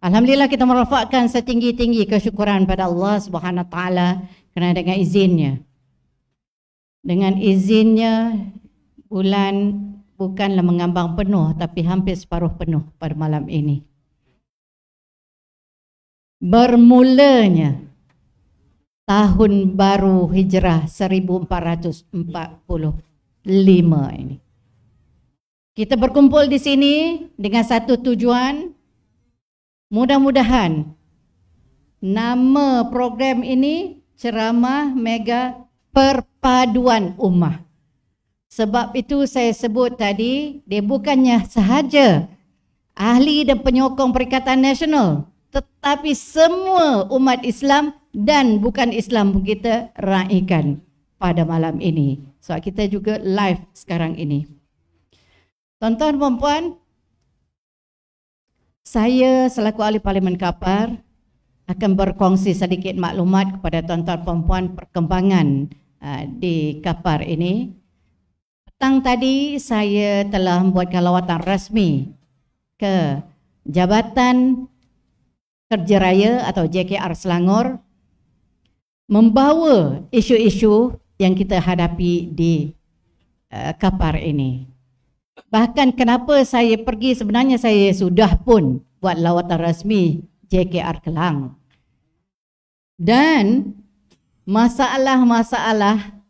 Alhamdulillah kita merafakkan setinggi-tinggi kesyukuran pada Allah Subhanahu Wa Taala kerana dengan izinnya. Dengan izinnya bulan bukanlah mengambang penuh tapi hampir separuh penuh pada malam ini. Bermulanya tahun baru hijrah 1445 ini. Kita berkumpul di sini dengan satu tujuan Mudah-mudahan nama program ini ceramah mega perpaduan ummah. Sebab itu saya sebut tadi dia bukannya sahaja ahli dan penyokong Perikatan Nasional tetapi semua umat Islam dan bukan Islam pun kita raikan pada malam ini. Sebab so, kita juga live sekarang ini. Tuan-tuan dan puan-puan, saya selaku ahli Parlimen Kapar akan berkongsi sedikit maklumat kepada tuan-tuan perempuan perkembangan uh, di Kapar ini. Petang tadi saya telah membuat kelawatan rasmi ke Jabatan Kerja Raya atau JKR Selangor membawa isu-isu yang kita hadapi di uh, Kapar ini. Bahkan kenapa saya pergi sebenarnya saya sudah pun buat lawatan rasmi JKR Kelang. Dan masalah-masalah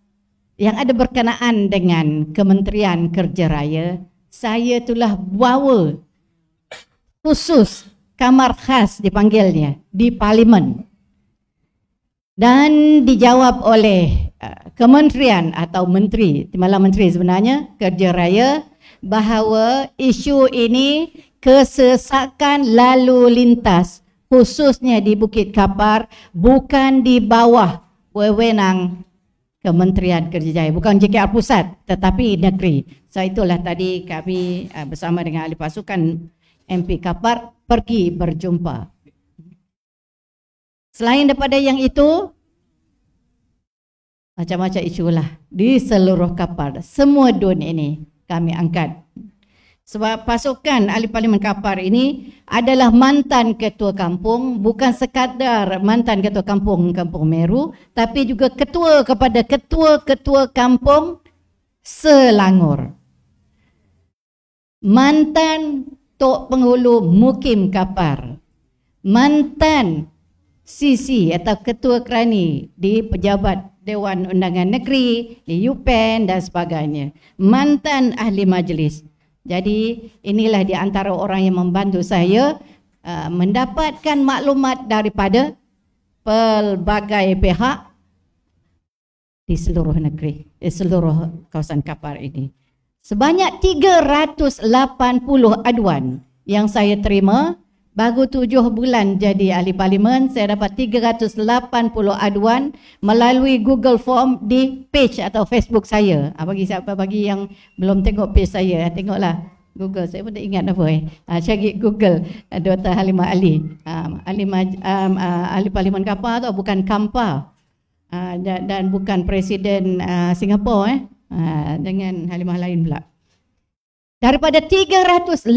yang ada berkenaan dengan Kementerian Kerja Raya, saya telah bawa khusus kamar khas dipanggilnya di parlimen. Dan dijawab oleh eh, kementerian atau menteri, malah menteri sebenarnya, kerja raya, bahawa isu ini kesesakan lalu lintas khususnya di Bukit Kapar bukan di bawah wewenang Kementerian Kerja Jaya bukan JKR Pusat tetapi negeri. So itulah tadi kami eh, bersama dengan ahli pasukan MP Kapar pergi berjumpa. Selain daripada yang itu macam-macam isu lah di seluruh Kapar, semua dun ini kami angkat. Sebab pasukan ahli parlimen Kapar ini adalah mantan ketua kampung, bukan sekadar mantan ketua kampung Kampung Meru, tapi juga ketua kepada ketua-ketua kampung Selangor. Mantan Tok Penghulu Mukim Kapar. Mantan CC atau ketua kerani di pejabat Dewan Undangan Negeri, di UPEN dan sebagainya. Mantan ahli majlis. Jadi inilah di antara orang yang membantu saya uh, mendapatkan maklumat daripada pelbagai pihak di seluruh negeri, di seluruh kawasan Kapar ini. Sebanyak 380 aduan yang saya terima Baru tujuh bulan jadi ahli parlimen, saya dapat 380 aduan melalui Google Form di page atau Facebook saya. Ha, bagi siapa bagi yang belum tengok page saya, ah, tengoklah. Google, saya pun tak ingat apa eh. Ha, saya pergi Google, Dr. Halimah Ali. Ha, Halimah, um, ahli Parlimen Kampar atau bukan Kampar. Uh, dan, dan bukan Presiden uh, Singapura eh. Ha, dengan Halimah lain pula. Daripada 380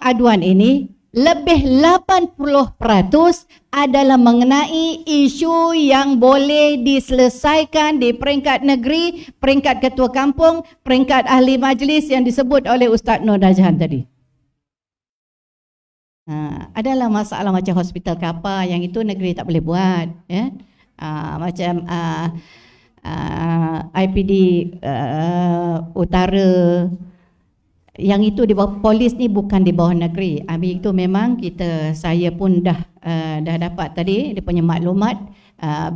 aduan ini, lebih 80% adalah mengenai isu yang boleh diselesaikan di peringkat negeri, peringkat ketua kampung, peringkat ahli majlis yang disebut oleh Ustaz Nur Najhan tadi. Ha, adalah masalah macam hospital kapal yang itu negeri tak boleh buat. Ya? Ha, macam ha, ha, IPD ha, uh, utara, yang itu di bawah polis ni bukan di bawah negeri. Habis itu memang kita saya pun dah uh, dah dapat tadi dia punya maklumat uh,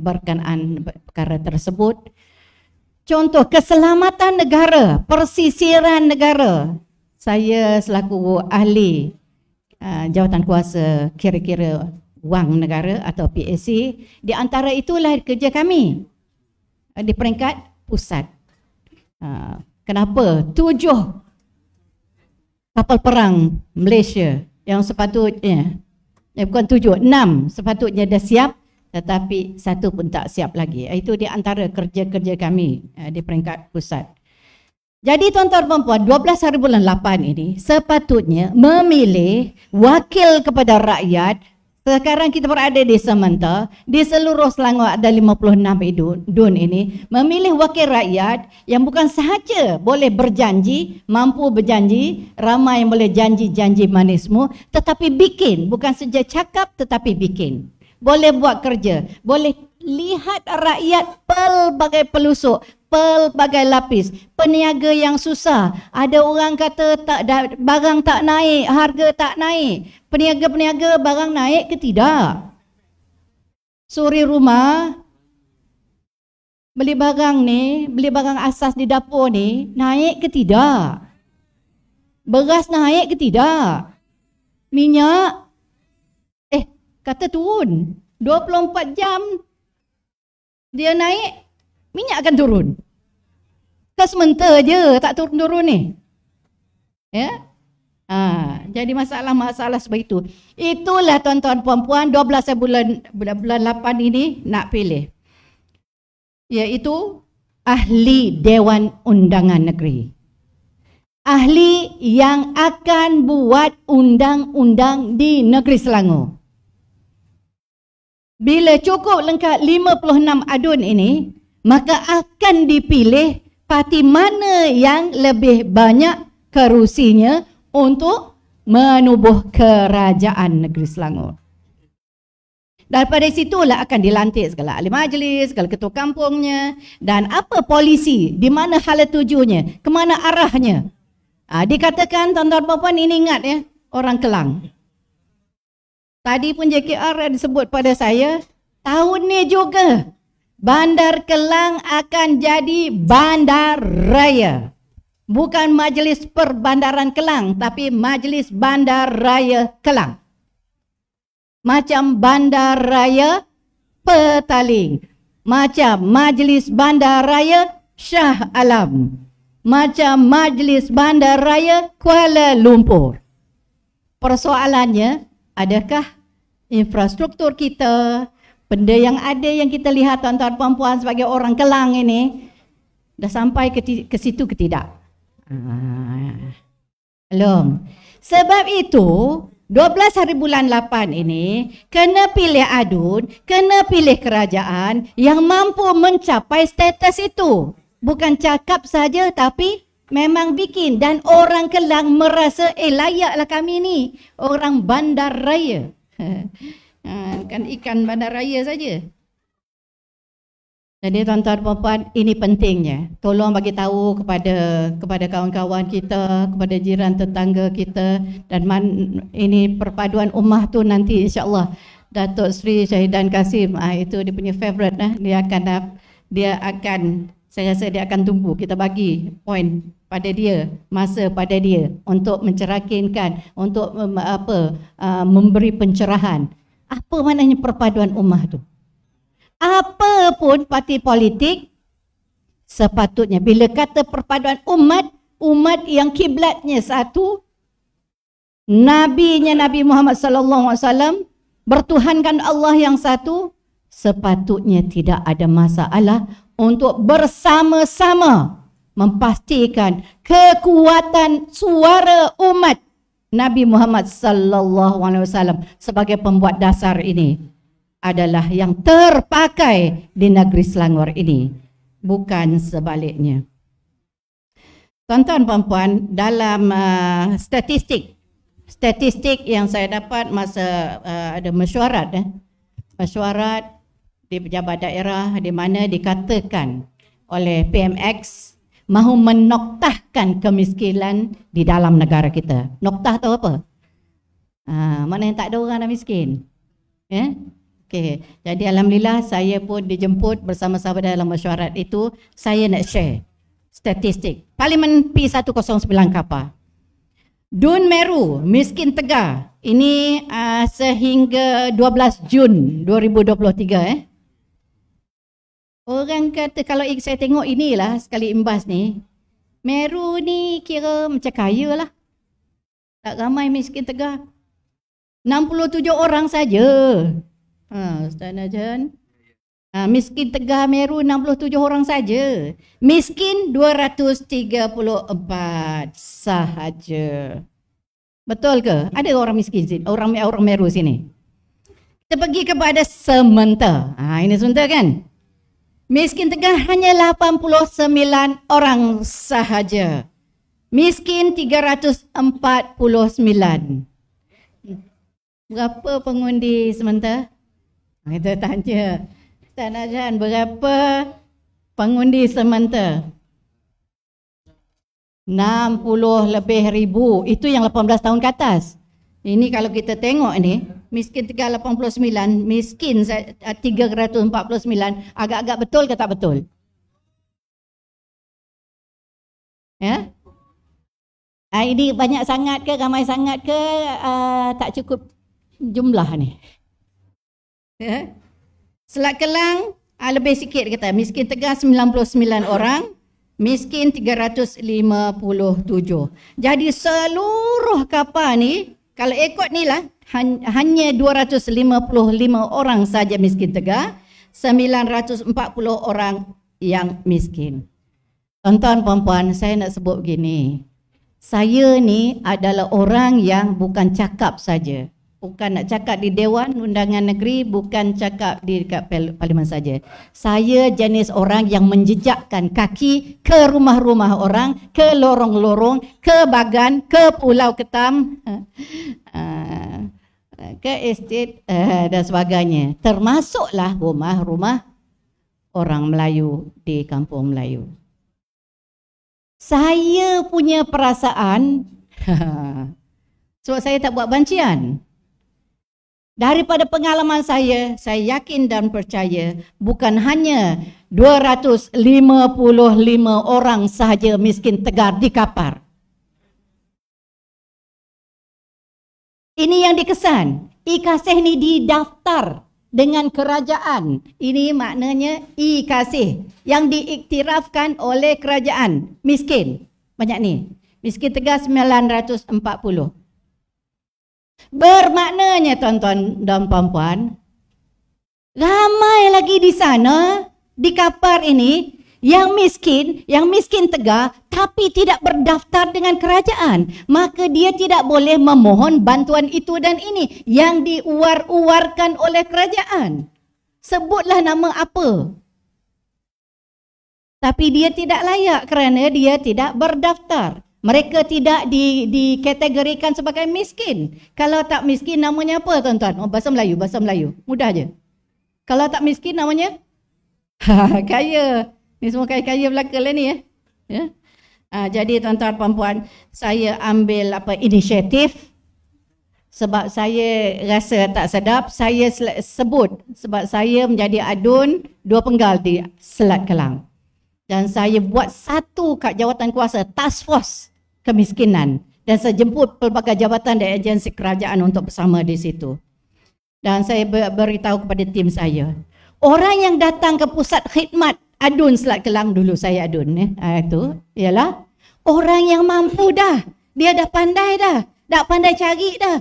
berkenaan perkara tersebut. Contoh keselamatan negara, persisiran negara. Saya selaku ahli uh, jawatan kuasa kira-kira wang negara atau PAC di antara itulah kerja kami di peringkat pusat. Uh, kenapa? Tujuh kapal perang Malaysia yang sepatutnya eh, bukan tujuh, enam sepatutnya dah siap tetapi satu pun tak siap lagi. Eh, itu di antara kerja-kerja kami eh, di peringkat pusat. Jadi tuan-tuan dan puan, 12 hari bulan 8 ini sepatutnya memilih wakil kepada rakyat sekarang kita berada di Samanta, di seluruh Selangor ada 56 idun, dun ini memilih wakil rakyat yang bukan sahaja boleh berjanji, mampu berjanji, ramai yang boleh janji-janji manismu tetapi bikin, bukan saja cakap tetapi bikin. Boleh buat kerja, boleh lihat rakyat pelbagai pelusuk, pelbagai lapis. Peniaga yang susah. Ada orang kata tak barang tak naik, harga tak naik. Peniaga-peniaga barang naik ke tidak? Suri rumah beli barang ni, beli barang asas di dapur ni naik ke tidak? Beras naik ke tidak? Minyak eh kata turun. 24 jam dia naik minyak akan turun. Ke sementer je tak turun-turun ni. Ya. Ha, jadi masalah-masalah seperti itu. Itulah tuan-tuan puan-puan 12 bulan bulan 8 ini nak pilih. Iaitu ahli dewan undangan negeri. Ahli yang akan buat undang-undang di negeri Selangor. Bila cukup lengkap 56 adun ini, maka akan dipilih parti mana yang lebih banyak kerusinya untuk menubuh kerajaan negeri Selangor. Daripada situlah akan dilantik segala ahli majlis, segala ketua kampungnya dan apa polisi, di mana hala tujuannya, ke mana arahnya. Ha, dikatakan tuan-tuan puan-puan ini ingat ya, orang Kelang. Tadi pun JKR ada sebut pada saya, tahun ni juga Bandar Kelang akan jadi bandar raya. Bukan majlis perbandaran Kelang, tapi majlis bandar raya Kelang. Macam bandar raya Petaling. Macam majlis bandar raya Shah Alam. Macam majlis bandar raya Kuala Lumpur. Persoalannya, adakah infrastruktur kita, Benda yang ada yang kita lihat tuan-tuan puan-puan sebagai orang kelang ini dah sampai ke, ke situ ke tidak? Ah. Belum. Sebab itu 12 hari bulan 8 ini kena pilih adun, kena pilih kerajaan yang mampu mencapai status itu. Bukan cakap saja tapi memang bikin dan orang kelang merasa eh layaklah kami ni orang bandar raya. ha, kan ikan bandar raya saja. Jadi tuan-tuan dan puan-puan, ini pentingnya. Tolong bagi tahu kepada kepada kawan-kawan kita, kepada jiran tetangga kita dan man, ini perpaduan ummah tu nanti insya-Allah Datuk Sri Syahidan Kasim ha, itu dia punya favorite lah. Eh, dia akan dia akan saya rasa dia akan tumbuh. Kita bagi poin pada dia, masa pada dia untuk mencerakinkan, untuk apa ah, memberi pencerahan. Apa maknanya perpaduan ummah tu? Apa pun parti politik sepatutnya bila kata perpaduan umat, umat yang kiblatnya satu, nabinya Nabi Muhammad sallallahu alaihi wasallam, bertuhankan Allah yang satu, sepatutnya tidak ada masalah untuk bersama-sama memastikan kekuatan suara umat Nabi Muhammad sallallahu alaihi wasallam sebagai pembuat dasar ini adalah yang terpakai di negeri Selangor ini bukan sebaliknya. Tuan-tuan puan-puan dalam uh, statistik statistik yang saya dapat masa uh, ada mesyuarat eh mesyuarat di pejabat daerah di mana dikatakan oleh PMX mahu menoktahkan kemiskinan di dalam negara kita. Noktah tu apa? Ha, mana yang tak ada orang dah miskin? Ya? Yeah? Okay. Jadi Alhamdulillah saya pun dijemput bersama sahabat dalam mesyuarat itu. Saya nak share statistik. Parlimen P109 kapal. Dun Meru, miskin tegar. Ini uh, sehingga 12 Jun 2023. Eh. Orang kata kalau saya tengok inilah sekali imbas ni. Meru ni kira macam kaya lah. Tak ramai miskin tegar. 67 orang saja. Ha, Ustaz Najan. Ha, miskin tegar Meru 67 orang saja. Miskin 234 sahaja. Betul ke? Ada orang miskin sini? Orang, orang Meru sini? Kita pergi kepada sementara. Ha, ini sementara kan? Miskin tengah hanya 89 orang sahaja. Miskin 349. Berapa pengundi sementara? Ah, kita tanya. Tak nak berapa pengundi sementara? 60 lebih ribu. Itu yang 18 tahun ke atas. Ini kalau kita tengok ni, miskin 389, miskin 349, eh, agak-agak betul ke tak betul? Ya? Ha, ini banyak sangat ke, ramai sangat ke, uh, tak cukup jumlah ni? Ya? Selat Kelang, uh, lebih sikit kata, miskin tegar 99 orang, miskin 357. Jadi seluruh kapal ni, kalau ikut ni lah, hanya 255 orang saja miskin tegar, 940 orang yang miskin. Tuan-tuan, puan-puan, saya nak sebut begini. Saya ni adalah orang yang bukan cakap saja bukan nak cakap di dewan undangan negeri bukan cakap di dekat parlimen saja saya jenis orang yang menjejakkan kaki ke rumah-rumah orang ke lorong-lorong ke bagan ke pulau ketam eh, ke estet eh, dan sebagainya termasuklah rumah-rumah orang Melayu di kampung Melayu saya punya perasaan sebab saya tak buat bancian Daripada pengalaman saya, saya yakin dan percaya bukan hanya 255 orang sahaja miskin tegar di kapar. Ini yang dikesan. Ikasih ni didaftar dengan kerajaan. Ini maknanya ikasih yang diiktirafkan oleh kerajaan. Miskin. Banyak ni. Miskin tegar 940. Bermaknanya tuan-tuan dan puan-puan, ramai lagi di sana, di kapar ini, yang miskin, yang miskin tegak tapi tidak berdaftar dengan kerajaan. Maka dia tidak boleh memohon bantuan itu dan ini yang diuar-uarkan oleh kerajaan. Sebutlah nama apa. Tapi dia tidak layak kerana dia tidak berdaftar. Mereka tidak di, dikategorikan sebagai miskin. Kalau tak miskin namanya apa tuan-tuan? Oh, bahasa Melayu, bahasa Melayu. Mudah je. Kalau tak miskin namanya? kaya. Ni semua kaya-kaya belaka lah ni. Eh? Ya? Uh, jadi tuan-tuan perempuan, saya ambil apa inisiatif sebab saya rasa tak sedap, saya sebut sebab saya menjadi adun dua penggal di Selat Kelang. Dan saya buat satu kat jawatan kuasa, task force kemiskinan dan saya jemput pelbagai jabatan dan agensi kerajaan untuk bersama di situ. Dan saya beritahu kepada tim saya, orang yang datang ke pusat khidmat adun Selat Kelang dulu saya adun ni eh. Ha, itu ialah orang yang mampu dah. Dia dah pandai dah. Dah pandai cari dah.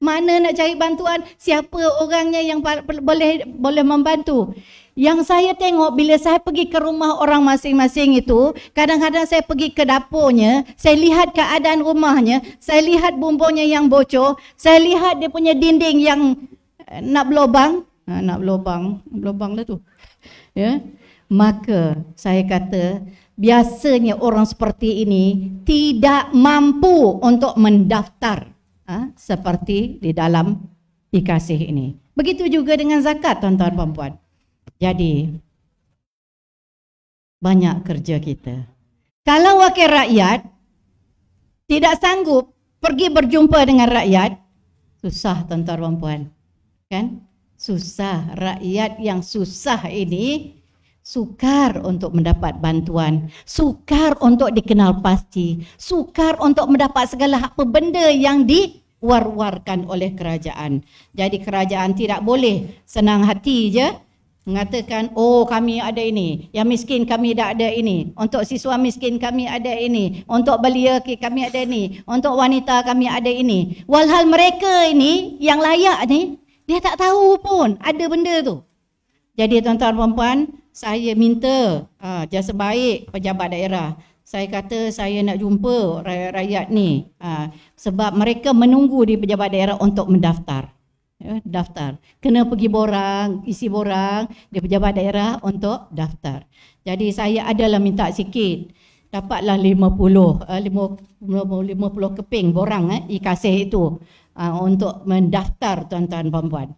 Mana nak cari bantuan, siapa orangnya yang boleh boleh membantu. Yang saya tengok bila saya pergi ke rumah orang masing-masing itu, kadang-kadang saya pergi ke dapurnya, saya lihat keadaan rumahnya, saya lihat bumbunya yang bocor, saya lihat dia punya dinding yang eh, nak berlobang, ha, nak berlobang, berlobang lah tu. Ya. Maka saya kata, biasanya orang seperti ini tidak mampu untuk mendaftar ha? seperti di dalam dikasih ini. Begitu juga dengan zakat tuan-tuan dan puan-puan. Jadi banyak kerja kita. Kalau wakil rakyat tidak sanggup pergi berjumpa dengan rakyat, susah tuan-tuan dan puan. Kan? Susah rakyat yang susah ini sukar untuk mendapat bantuan, sukar untuk dikenal pasti, sukar untuk mendapat segala apa benda yang di war-warkan oleh kerajaan. Jadi kerajaan tidak boleh senang hati je mengatakan oh kami ada ini yang miskin kami dah ada ini untuk siswa miskin kami ada ini untuk belia kami ada ini untuk wanita kami ada ini walhal mereka ini yang layak ni dia tak tahu pun ada benda tu jadi tuan-tuan puan saya minta uh, jasa baik pejabat daerah saya kata saya nak jumpa rakyat-rakyat ni uh, sebab mereka menunggu di pejabat daerah untuk mendaftar Ya, daftar. Kena pergi borang, isi borang di pejabat daerah untuk daftar. Jadi saya adalah minta sikit. Dapatlah 50 50 eh, keping borang eh ikasih itu ah, untuk mendaftar tuan-tuan puan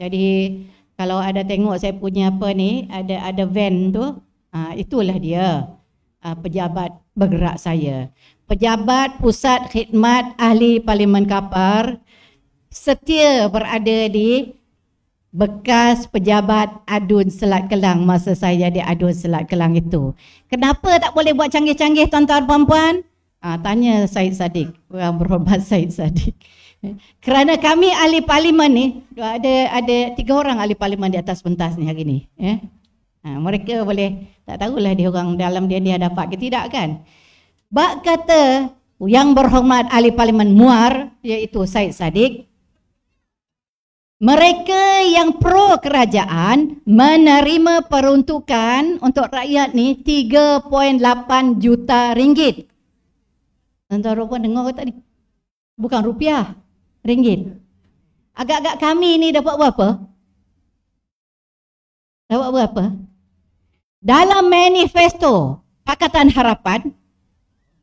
Jadi kalau ada tengok saya punya apa ni, ada ada van tu, ah, itulah dia ah, pejabat bergerak saya. Pejabat Pusat Khidmat Ahli Parlimen Kapar, setia berada di bekas pejabat adun Selat Kelang masa saya di adun Selat Kelang itu. Kenapa tak boleh buat canggih-canggih tuan-tuan puan-puan? Ah, tanya Said Sadiq, orang berhormat Said Sadiq. Kerana kami ahli parlimen ni, ada ada tiga orang ahli parlimen di atas pentas ni hari ni. Eh? Ha, mereka boleh, tak tahulah dia orang dalam dia dia dapat ke tidak kan. Bak kata yang berhormat ahli parlimen muar iaitu Said Sadiq, mereka yang pro kerajaan menerima peruntukan untuk rakyat ni 3.8 juta ringgit. Tuan-tuan rupa dengar kata tadi? Bukan rupiah, ringgit. Agak-agak kami ni dapat berapa? Dapat berapa? Dalam manifesto Pakatan Harapan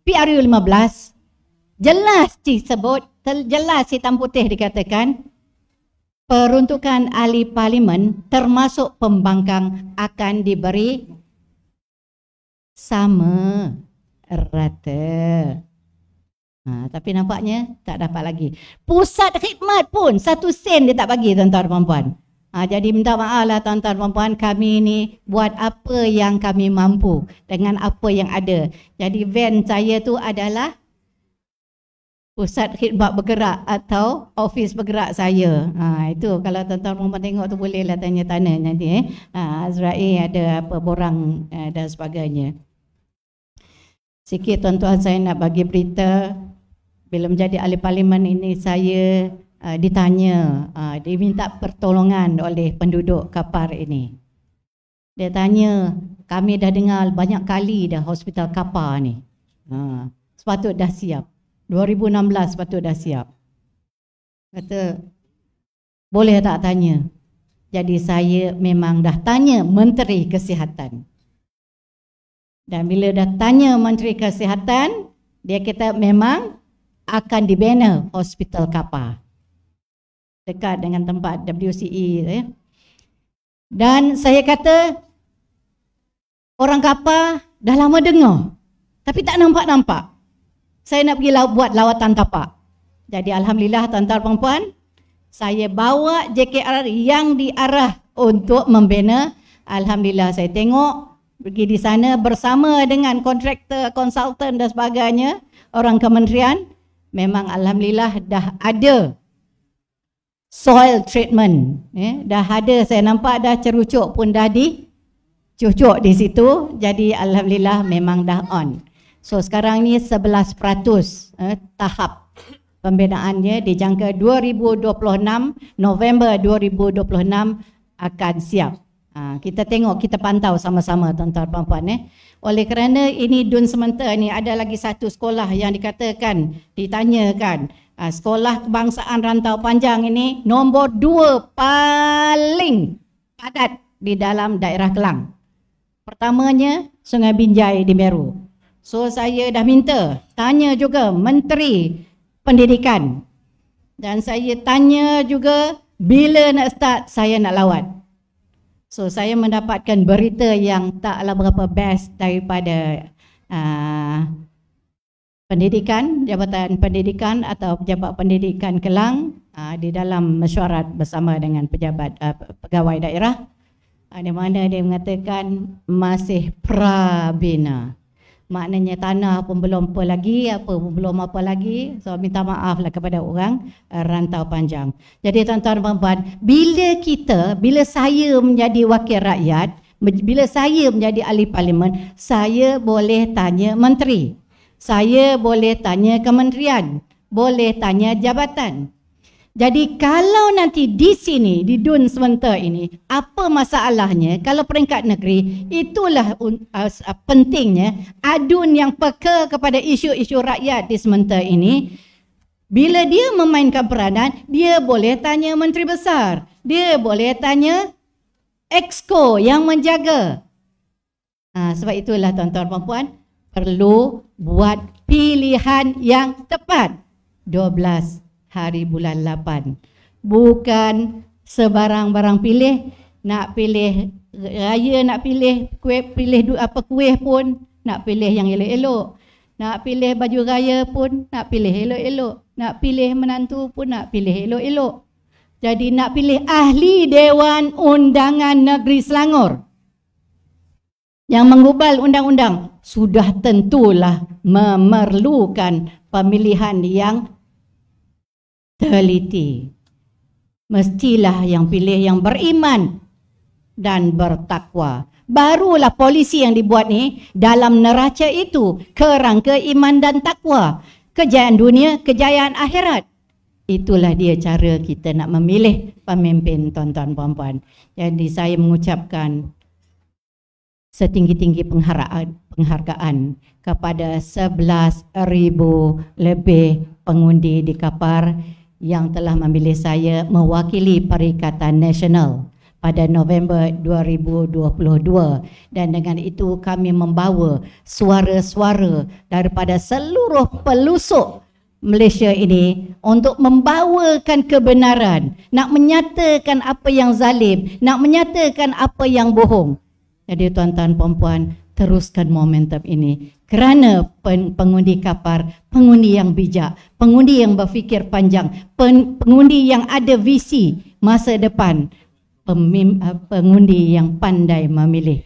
PRU 15 jelas disebut jelas hitam putih dikatakan peruntukan ahli parlimen termasuk pembangkang akan diberi sama rata. Ha, tapi nampaknya tak dapat lagi. Pusat khidmat pun satu sen dia tak bagi tuan-tuan dan puan-puan. Ha, jadi minta maaf lah tuan-tuan dan puan-puan kami ni buat apa yang kami mampu dengan apa yang ada. Jadi van saya tu adalah pusat khidmat bergerak atau office bergerak saya. Ha, itu kalau tuan-tuan mau tengok tu bolehlah tanya tanya nanti eh. Ha, Azrael ada apa borang eh, dan sebagainya. Sikit tuan-tuan saya nak bagi berita bila menjadi ahli parlimen ini saya uh, ditanya, uh, diminta pertolongan oleh penduduk Kapar ini. Dia tanya, kami dah dengar banyak kali dah hospital Kapar ni. Ha, sepatut dah siap. 2016 patut dah siap. Kata, boleh tak tanya? Jadi saya memang dah tanya Menteri Kesihatan. Dan bila dah tanya Menteri Kesihatan, dia kata memang akan dibina hospital kapal. Dekat dengan tempat WCE. Eh. Ya. Dan saya kata, orang kapal dah lama dengar. Tapi tak nampak-nampak saya nak pergi buat lawatan tapak. Jadi alhamdulillah tuan-tuan puan saya bawa JKR yang diarah untuk membina. Alhamdulillah saya tengok pergi di sana bersama dengan kontraktor, konsultan dan sebagainya, orang kementerian memang alhamdulillah dah ada soil treatment. Eh, dah ada saya nampak dah cerucuk pun dah di cucuk di situ. Jadi alhamdulillah memang dah on. So sekarang ni 11% eh, tahap pembinaannya dijangka 2026 November 2026 akan siap. Ha, kita tengok kita pantau sama-sama tuan-tuan dan puan eh. Oleh kerana ini dun sementara ni ada lagi satu sekolah yang dikatakan ditanyakan ha, sekolah kebangsaan rantau panjang ini nombor dua paling padat di dalam daerah Kelang. Pertamanya Sungai Binjai di Meru. So saya dah minta tanya juga menteri pendidikan. Dan saya tanya juga bila nak start saya nak lawat. So saya mendapatkan berita yang taklah berapa best daripada uh, pendidikan, Jabatan Pendidikan atau Pejabat Pendidikan Kelang uh, di dalam mesyuarat bersama dengan pejabat uh, pegawai daerah. Uh, di mana dia mengatakan masih prabina maknanya tanah pun belum apa lagi apa pun belum apa lagi so minta maaf lah kepada orang uh, rantau panjang jadi tuan-tuan puan-puan bila kita bila saya menjadi wakil rakyat bila saya menjadi ahli parlimen saya boleh tanya menteri saya boleh tanya kementerian boleh tanya jabatan jadi kalau nanti di sini, di dun sementer ini, apa masalahnya kalau peringkat negeri, itulah uh, uh, pentingnya adun yang peka kepada isu-isu rakyat di sementer ini. Bila dia memainkan peranan, dia boleh tanya Menteri Besar. Dia boleh tanya Exco yang menjaga. Ha, sebab itulah tuan-tuan dan puan, perlu buat pilihan yang tepat. 12 hari bulan 8. Bukan sebarang-barang pilih, nak pilih raya, nak pilih kuih, pilih apa kuih pun, nak pilih yang elok-elok. Nak pilih baju raya pun, nak pilih elok-elok. Nak pilih menantu pun, nak pilih elok-elok. Jadi nak pilih ahli Dewan Undangan Negeri Selangor yang mengubal undang-undang sudah tentulah memerlukan pemilihan yang teliti. Mestilah yang pilih yang beriman dan bertakwa. Barulah polisi yang dibuat ni dalam neraca itu kerangka iman dan takwa. Kejayaan dunia, kejayaan akhirat. Itulah dia cara kita nak memilih pemimpin tuan-tuan puan-puan. Jadi saya mengucapkan setinggi-tinggi pengharaan, penghargaan kepada 11,000 lebih pengundi di Kapar yang telah memilih saya mewakili Perikatan Nasional pada November 2022 dan dengan itu kami membawa suara-suara daripada seluruh pelusuk Malaysia ini untuk membawakan kebenaran, nak menyatakan apa yang zalim, nak menyatakan apa yang bohong. Jadi tuan-tuan puan-puan, teruskan momentum ini kerana pengundi kapar, pengundi yang bijak, pengundi yang berfikir panjang, pengundi yang ada visi masa depan, eh, pengundi yang pandai memilih.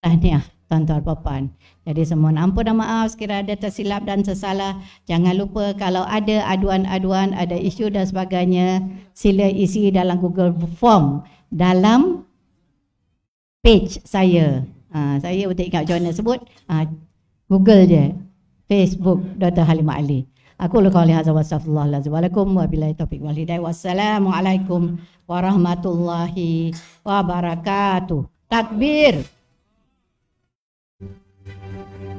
Tahniah ah, tuan-tuan puan-puan. Jadi semua ampun dan maaf sekiranya ada tersilap dan tersalah. Jangan lupa kalau ada aduan-aduan, ada isu dan sebagainya, sila isi dalam Google Form dalam page saya. Uh, saya untuk ingat macam mana sebut. Uh, Google je Facebook Dr. Halimah Ali. Aku lu oleh hadza wa sallallahu alaihi wa sallam wa bilahi taufiq wal hidayah wassalamu alaikum warahmatullahi wabarakatuh. Takbir. Takbir.